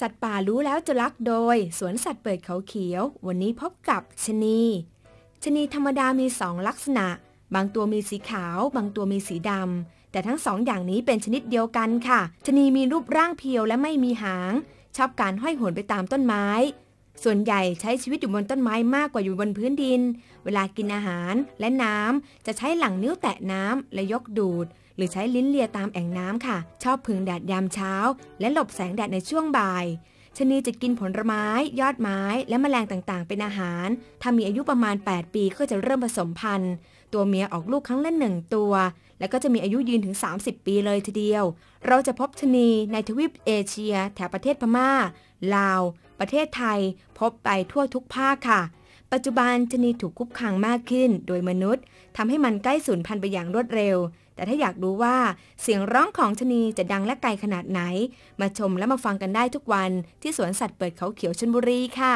สัตว์ป่ารู้แล้วจะรักโดย สวนสัตว์เปิดเขาเขียว วันนี้พบกับชนี ชนีธรรมดามีสองลักษณะ บางตัวมีสีขาว บางตัวมีสีดำ แต่ทั้งสองอย่างนี้เป็นชนิดเดียวกันค่ะ ชนีมีรูปร่างเพียวและไม่มีหาง ชอบการห้อยหหนไปตามต้นไม้ส่วนใหญ่ใช้ชีวิตอยู่บนต้นไม้มากกว่าอยู่บนพื้นดิน เวลากินอาหารและน้ำจะใช้หลังนิ้วแตะน้ำและยกดูด หรือใช้ลิ้นเลียตามแอ่งน้ำค่ะ ชอบพึ่งแดดยามเช้าและหลบแสงแดดในช่วงบ่าย ชนีจะกินผลไม้ ยอดไม้ และแมลงต่างๆเป็นอาหาร ถ้ามีอายุประมาณ 8 ปีก็จะเริ่มผสมพันธุ์ ตัวเมียออกลูกครั้งละหนึ่งตัว และก็จะมีอายุยืนถึง 30 ปีเลยทีเดียว เราจะพบชนีในทวีปเอเชีย แถบประเทศพมา่าลาวประเทศไทยพบไปทั่วทุกภาคค่ะ ปัจจุบันชนีถูกคุกคามมากขึ้นโดยมนุษย์ทำให้มันใกล้สูญพันธุ์ไปอย่างรวดเร็ว แต่ถ้าอยากรู้ว่าเสียงร้องของชนีจะดังและไกลขนาดไหน มาชมและมาฟังกันได้ทุกวันที่สวนสัตว์เปิดเขาเขียวชนบุรีค่ะ